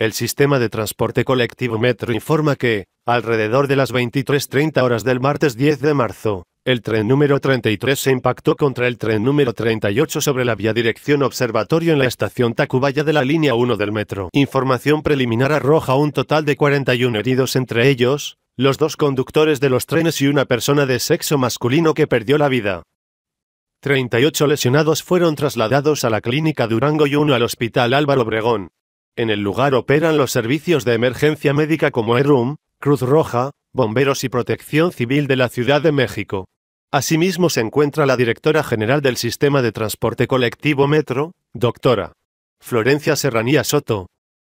El sistema de transporte colectivo Metro informa que, alrededor de las 23.30 horas del martes 10 de marzo, el tren número 33 se impactó contra el tren número 38 sobre la vía dirección observatorio en la estación Tacubaya de la línea 1 del metro. Información preliminar arroja un total de 41 heridos entre ellos, los dos conductores de los trenes y una persona de sexo masculino que perdió la vida. 38 lesionados fueron trasladados a la clínica Durango y uno al hospital Álvaro Obregón. En el lugar operan los servicios de emergencia médica como ERUM, Cruz Roja, Bomberos y Protección Civil de la Ciudad de México. Asimismo se encuentra la directora general del Sistema de Transporte Colectivo Metro, doctora Florencia Serranía Soto,